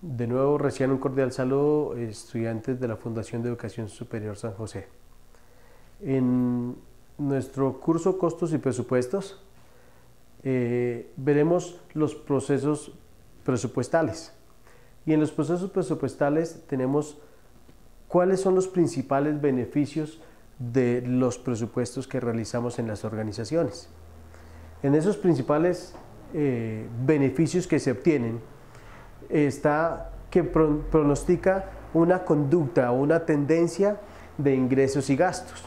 De nuevo recién un cordial saludo estudiantes de la Fundación de Educación Superior San José. En nuestro curso Costos y Presupuestos eh, veremos los procesos presupuestales. Y en los procesos presupuestales tenemos cuáles son los principales beneficios de los presupuestos que realizamos en las organizaciones. En esos principales eh, beneficios que se obtienen, está, que pronostica una conducta o una tendencia de ingresos y gastos.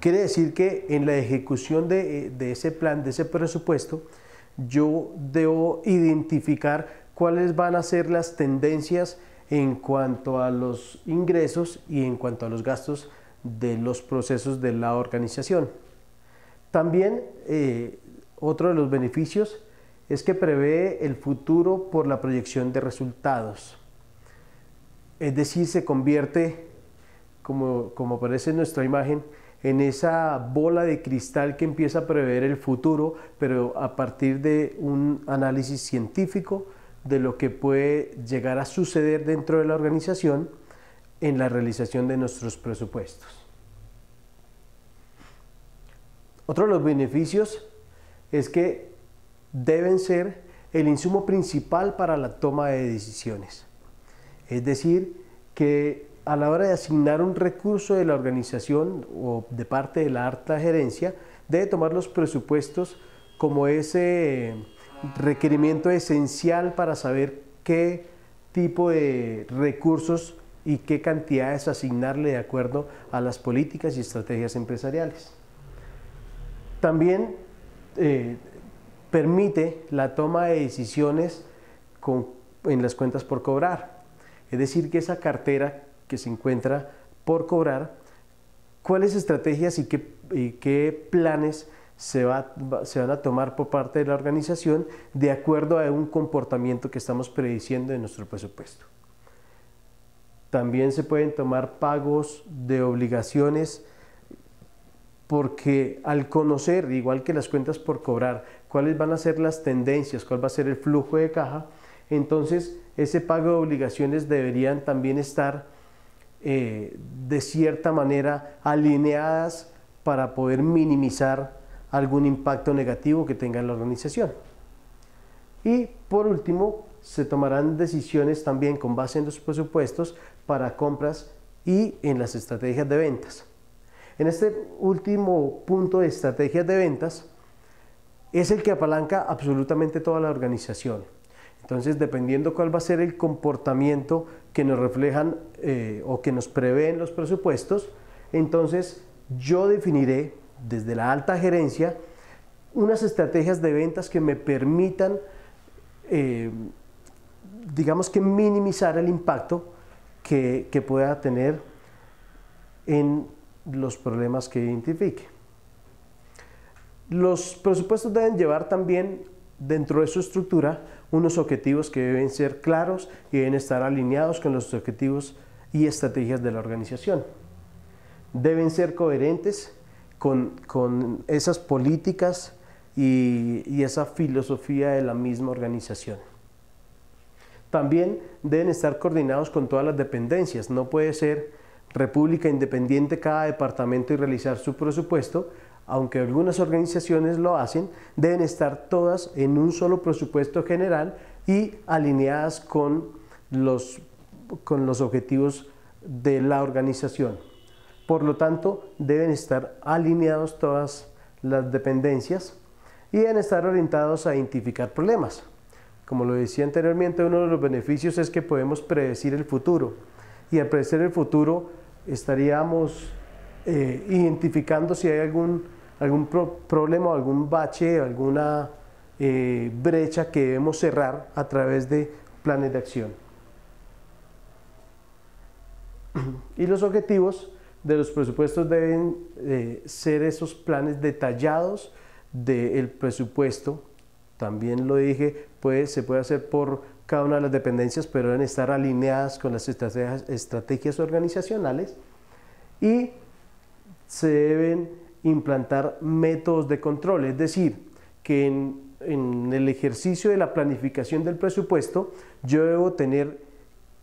Quiere decir que en la ejecución de, ese plan, de ese presupuesto, yo debo identificar cuáles van a ser las tendencias en cuanto a los ingresos y en cuanto a los gastos de los procesos de la organización. También eh, otro de los beneficios es que prevé el futuro por la proyección de resultados. Es decir, se convierte, como, como aparece en nuestra imagen, en esa bola de cristal que empieza a prever el futuro, pero a partir de un análisis científico de lo que puede llegar a suceder dentro de la organización en la realización de nuestros presupuestos. Otro de los beneficios es que deben ser el insumo principal para la toma de decisiones. Es decir, que a la hora de asignar un recurso de la organización o de parte de la alta gerencia, debe tomar los presupuestos como ese requerimiento esencial para saber qué tipo de recursos y qué cantidades asignarle de acuerdo a las políticas y estrategias empresariales. También eh, permite la toma de decisiones en las cuentas por cobrar. Es decir, que esa cartera que se encuentra por cobrar, cuáles estrategias y qué, planes se, se, van a tomar por parte de la organización de acuerdo a un comportamiento que estamos prediciendo en nuestro presupuesto. También se pueden tomar pagos de obligaciones porque al conocer, igual que las cuentas por cobrar, cuáles van a ser las tendencias, cuál va a ser el flujo de caja, entonces ese pago de obligaciones deberían también estar eh, de cierta manera alineadas para poder minimizar algún impacto negativo que tenga la organización. Y por último, se tomarán decisiones también con base en los presupuestos para compras y en las estrategias de ventas. En este último punto de estrategias de ventas es el que apalanca absolutamente toda la organización. Entonces, dependiendo cuál va a ser el comportamiento que nos reflejan eh, o que nos prevén los presupuestos, entonces yo definiré desde la alta gerencia unas estrategias de ventas que me permitan, eh, digamos que minimizar el impacto que pueda tener en los problemas que identifique. Los presupuestos deben llevar también dentro de su estructura unos objetivos que deben ser claros y deben estar alineados con los objetivos y estrategias de la organización. Deben ser coherentes con, esas políticas y esa filosofía de la misma organización. También deben estar coordinados con todas las dependencias. No puede ser república independiente cada departamento y realizar su presupuesto, aunque algunas organizaciones lo hacen, deben estar todas en un solo presupuesto general y alineadas con los, con los objetivos de la organización. Por lo tanto, deben estar alineadas todas las dependencias y deben estar orientados a identificar problemas. Como lo decía anteriormente, uno de los beneficios es que podemos predecir el futuro y al predecir el futuro estaríamos eh, identificando si hay algún, algún problema, algún bache, alguna eh, brecha que debemos cerrar a través de planes de acción. Y los objetivos de los presupuestos deben eh, ser esos planes detallados del presupuesto. También lo dije, se puede hacer por cada una de las dependencias, pero deben estar alineadas con las estrategias, organizacionales y se deben implantar métodos de control, es decir, que en, el ejercicio de la planificación del presupuesto yo debo tener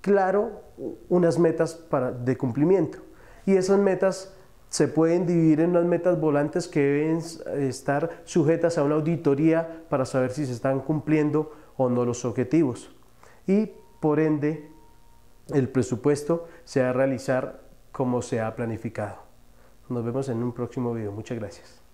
claro unas metas para, de cumplimiento y esas metas se pueden dividir en unas metas volantes que deben estar sujetas a una auditoría para saber si se están cumpliendo o no los objetivos. Y por ende, el presupuesto se va a realizar como se ha planificado. Nos vemos en un próximo video. Muchas gracias.